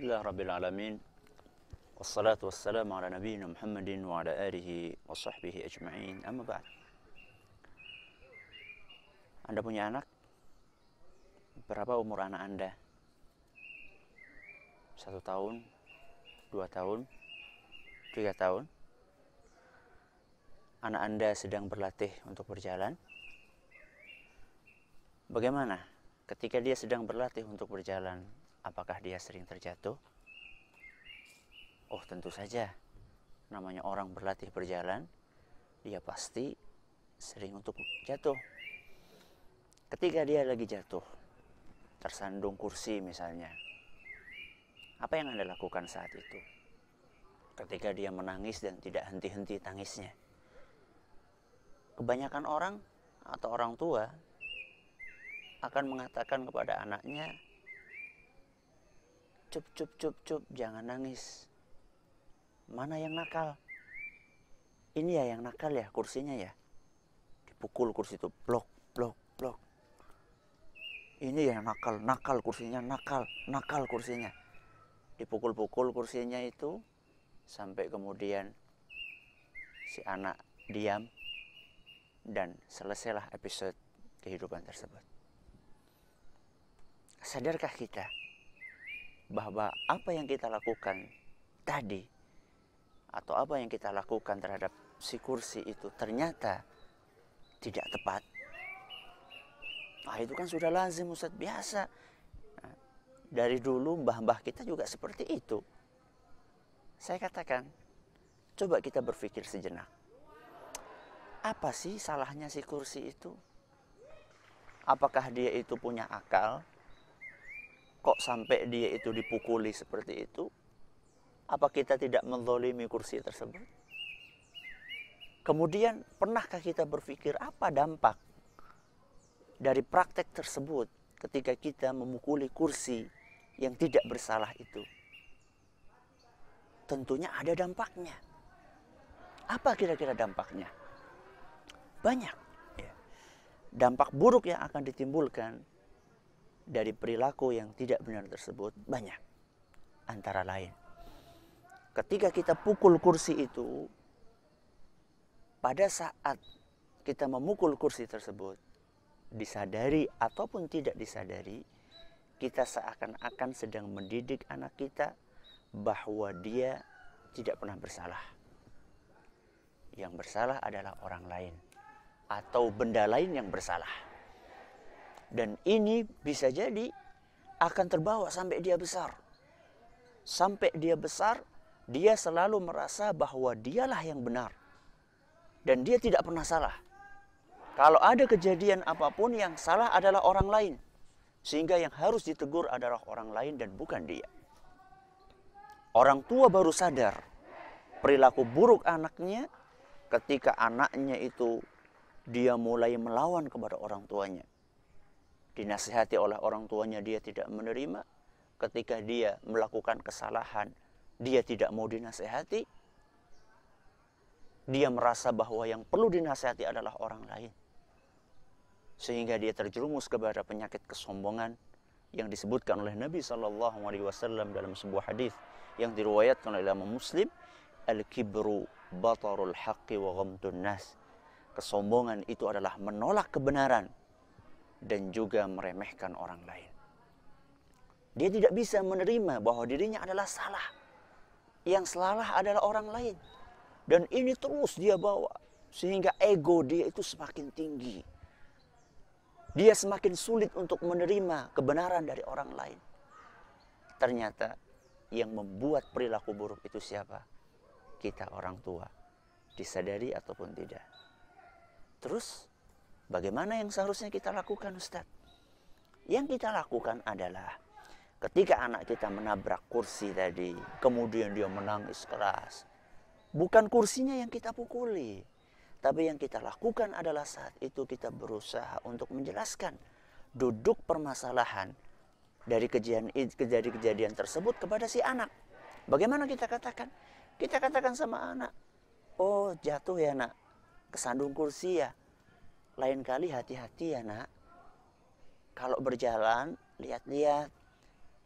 Alhamdulillah Rabbil Alamin Wassalatu wassalamu ala nabiyina Muhammadin wa ala alihi wa sahbihi ajma'in Amma ba'd Anda punya anak? Berapa umur anak Anda? Satu tahun? Dua tahun? Tiga tahun? Anak Anda sedang berlatih untuk berjalan? Bagaimana ketika dia sedang berlatih untuk berjalan? Apakah dia sering terjatuh? Oh, tentu saja. Namanya orang berlatih berjalan, dia pasti sering untuk jatuh. Ketika dia lagi jatuh, tersandung kursi misalnya. Apa yang Anda lakukan saat itu? Ketika dia menangis dan tidak henti-henti tangisnya. Kebanyakan orang atau orang tua akan mengatakan kepada anaknya, Cup, cup, cup, cup, jangan nangis. Mana yang nakal? Ini ya yang nakal ya kursinya ya. Dipukul kursi itu, blok, blok, blok. Ini ya yang nakal, nakal kursinya, nakal, nakal kursinya. Dipukul-pukul kursinya itu sampai kemudian si anak diam dan selesailah episode kehidupan tersebut. Sadarkah kita? bahwa apa yang kita lakukan tadi atau apa yang kita lakukan terhadap si kursi itu ternyata tidak tepat. Nah, itu kan sudah lazim Ustaz biasa. Nah, dari dulu mbah-mbah kita juga seperti itu. Saya katakan, coba kita berpikir sejenak. Apa sih salahnya si kursi itu? Apakah dia itu punya akal? kok sampai dia itu dipukuli seperti itu? Apa kita tidak mendolimi kursi tersebut? Kemudian pernahkah kita berpikir apa dampak dari praktek tersebut ketika kita memukuli kursi yang tidak bersalah itu? Tentunya ada dampaknya. Apa kira-kira dampaknya? Banyak. Ya. Dampak buruk yang akan ditimbulkan dari perilaku yang tidak benar tersebut banyak. Antara lain, ketika kita pukul kursi itu, pada saat kita memukul kursi tersebut, disadari ataupun tidak disadari, kita seakan-akan sedang mendidik anak kita bahwa dia tidak pernah bersalah. Yang bersalah adalah orang lain atau benda lain yang bersalah. Dan ini bisa jadi akan terbawa sampai dia besar. Sampai dia besar, dia selalu merasa bahwa dialah yang benar. Dan dia tidak pernah salah. Kalau ada kejadian apapun yang salah adalah orang lain. Sehingga yang harus ditegur adalah orang lain dan bukan dia. Orang tua baru sadar perilaku buruk anaknya ketika anaknya itu dia mulai melawan kepada orang tuanya dinasihati oleh orang tuanya dia tidak menerima, ketika dia melakukan kesalahan, dia tidak mau dinasehati, dia merasa bahwa yang perlu dinasehati adalah orang lain. Sehingga dia terjerumus kepada penyakit kesombongan yang disebutkan oleh Nabi Shallallahu Alaihi Wasallam dalam sebuah hadis yang diriwayatkan oleh Imam Muslim, al-kibru batarul haqqi wa ghamtun nas. Kesombongan itu adalah menolak kebenaran dan juga meremehkan orang lain. Dia tidak bisa menerima bahwa dirinya adalah salah. Yang salah adalah orang lain. Dan ini terus dia bawa sehingga ego dia itu semakin tinggi. Dia semakin sulit untuk menerima kebenaran dari orang lain. Ternyata yang membuat perilaku buruk itu siapa? Kita orang tua. Disadari ataupun tidak. Terus Bagaimana yang seharusnya kita lakukan Ustaz? Yang kita lakukan adalah ketika anak kita menabrak kursi tadi, kemudian dia menangis keras. Bukan kursinya yang kita pukuli, tapi yang kita lakukan adalah saat itu kita berusaha untuk menjelaskan duduk permasalahan dari kejadian dari kejadian tersebut kepada si anak. Bagaimana kita katakan? Kita katakan sama anak, "Oh, jatuh ya, Nak. Kesandung kursi ya." Lain kali hati-hati ya nak. Kalau berjalan, lihat-lihat.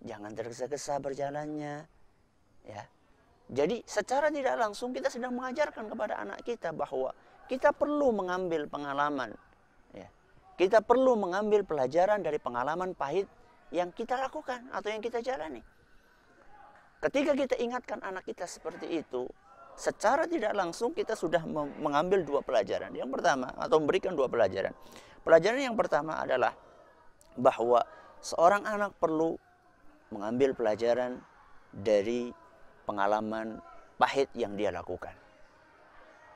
Jangan tergesa-gesa berjalannya. Ya. Jadi secara tidak langsung kita sedang mengajarkan kepada anak kita bahwa kita perlu mengambil pengalaman. Ya. Kita perlu mengambil pelajaran dari pengalaman pahit yang kita lakukan atau yang kita jalani. Ketika kita ingatkan anak kita seperti itu, secara tidak langsung kita sudah mengambil dua pelajaran. Yang pertama atau memberikan dua pelajaran. Pelajaran yang pertama adalah bahwa seorang anak perlu mengambil pelajaran dari pengalaman pahit yang dia lakukan.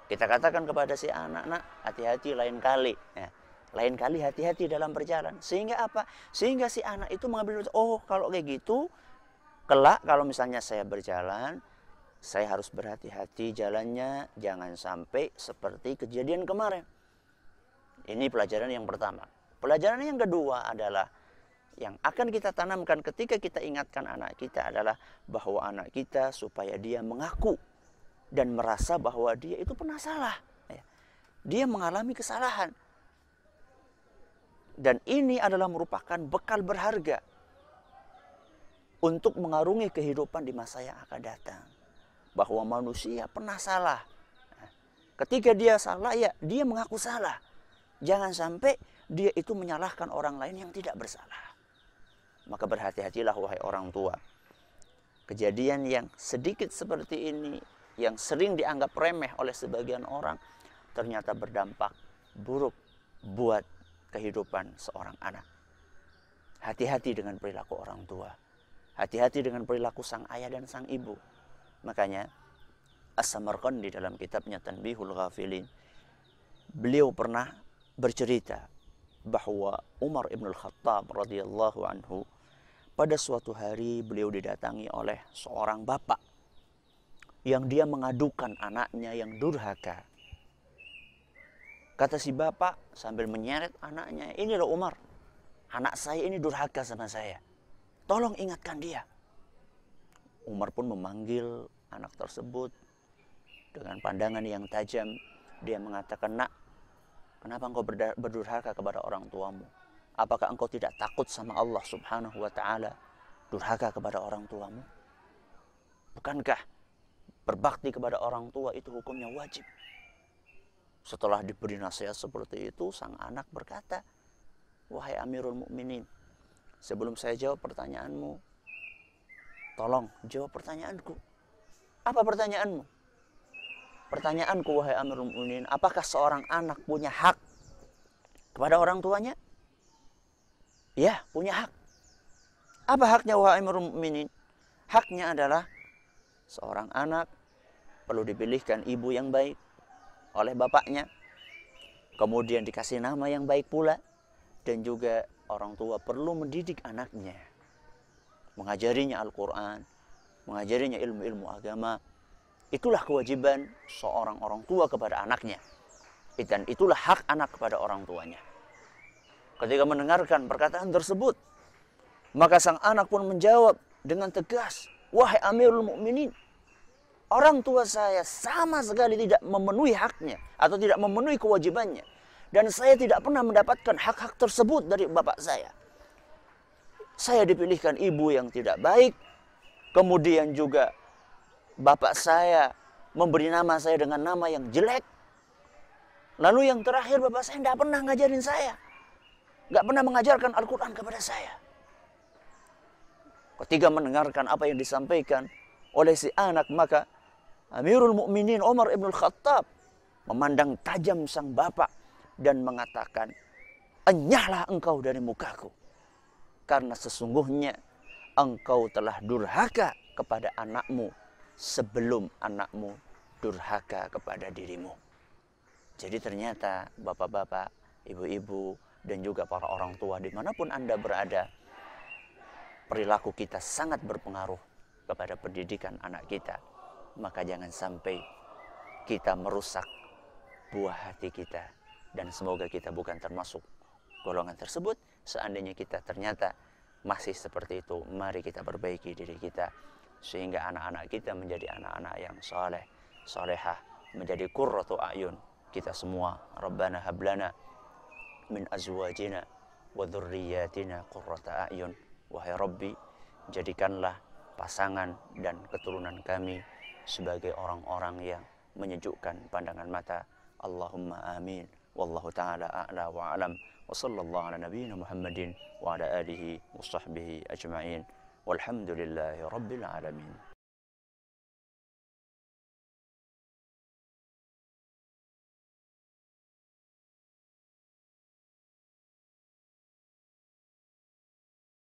Kita katakan kepada si anak, nak hati-hati lain kali. Ya. Lain kali hati-hati dalam berjalan. Sehingga apa? Sehingga si anak itu mengambil, oh kalau kayak gitu, kelak kalau misalnya saya berjalan, saya harus berhati-hati jalannya, jangan sampai seperti kejadian kemarin. Ini pelajaran yang pertama. Pelajaran yang kedua adalah yang akan kita tanamkan ketika kita ingatkan anak kita adalah bahwa anak kita supaya dia mengaku dan merasa bahwa dia itu pernah salah. Ya. Dia mengalami kesalahan. Dan ini adalah merupakan bekal berharga untuk mengarungi kehidupan di masa yang akan datang bahwa manusia pernah salah. Ketika dia salah ya dia mengaku salah. Jangan sampai dia itu menyalahkan orang lain yang tidak bersalah. Maka berhati-hatilah wahai orang tua. Kejadian yang sedikit seperti ini yang sering dianggap remeh oleh sebagian orang ternyata berdampak buruk buat kehidupan seorang anak. Hati-hati dengan perilaku orang tua. Hati-hati dengan perilaku sang ayah dan sang ibu. Makanya as di dalam kitabnya Tanbihul Ghafilin beliau pernah bercerita bahwa Umar Ibn Khattab radhiyallahu anhu pada suatu hari beliau didatangi oleh seorang bapak yang dia mengadukan anaknya yang durhaka. Kata si bapak sambil menyeret anaknya, ini loh Umar, anak saya ini durhaka sama saya. Tolong ingatkan dia. Umar pun memanggil anak tersebut dengan pandangan yang tajam. Dia mengatakan, "Nak, kenapa engkau berdurhaka kepada orang tuamu? Apakah engkau tidak takut sama Allah Subhanahu wa taala durhaka kepada orang tuamu? Bukankah berbakti kepada orang tua itu hukumnya wajib?" Setelah diberi nasihat seperti itu, sang anak berkata, "Wahai Amirul Mukminin, sebelum saya jawab pertanyaanmu, Tolong jawab pertanyaanku. Apa pertanyaanmu? Pertanyaanku wahai Amirul Mukminin, apakah seorang anak punya hak kepada orang tuanya? Ya, punya hak. Apa haknya wahai Amirul Mukminin? Haknya adalah seorang anak perlu dipilihkan ibu yang baik oleh bapaknya. Kemudian dikasih nama yang baik pula dan juga orang tua perlu mendidik anaknya mengajarinya Al-Quran, mengajarinya ilmu-ilmu agama. Itulah kewajiban seorang orang tua kepada anaknya. Dan itulah hak anak kepada orang tuanya. Ketika mendengarkan perkataan tersebut, maka sang anak pun menjawab dengan tegas, Wahai Amirul Mukminin, orang tua saya sama sekali tidak memenuhi haknya atau tidak memenuhi kewajibannya. Dan saya tidak pernah mendapatkan hak-hak tersebut dari bapak saya. Saya dipilihkan ibu yang tidak baik. Kemudian juga bapak saya memberi nama saya dengan nama yang jelek. Lalu yang terakhir bapak saya tidak pernah ngajarin saya. Tidak pernah mengajarkan Al-Quran kepada saya. Ketika mendengarkan apa yang disampaikan oleh si anak maka Amirul Mukminin Omar Ibn Khattab memandang tajam sang bapak dan mengatakan, Enyahlah engkau dari mukaku karena sesungguhnya engkau telah durhaka kepada anakmu sebelum anakmu durhaka kepada dirimu. Jadi ternyata bapak-bapak, ibu-ibu, dan juga para orang tua dimanapun Anda berada, perilaku kita sangat berpengaruh kepada pendidikan anak kita. Maka jangan sampai kita merusak buah hati kita. Dan semoga kita bukan termasuk golongan tersebut Seandainya kita ternyata masih seperti itu, mari kita perbaiki diri kita sehingga anak-anak kita menjadi anak-anak yang soleh, solehah, menjadi qurratu ayun kita semua. Rabbana hablana min azwajina wa dzurriyyatina qurrata ayun. Wahai Rabbi, jadikanlah pasangan dan keturunan kami sebagai orang-orang yang menyejukkan pandangan mata. Allahumma amin. والله تعالى أعلى وأعلم وصلى الله على نبينا محمد وعلى آله وصحبه أجمعين والحمد لله رب العالمين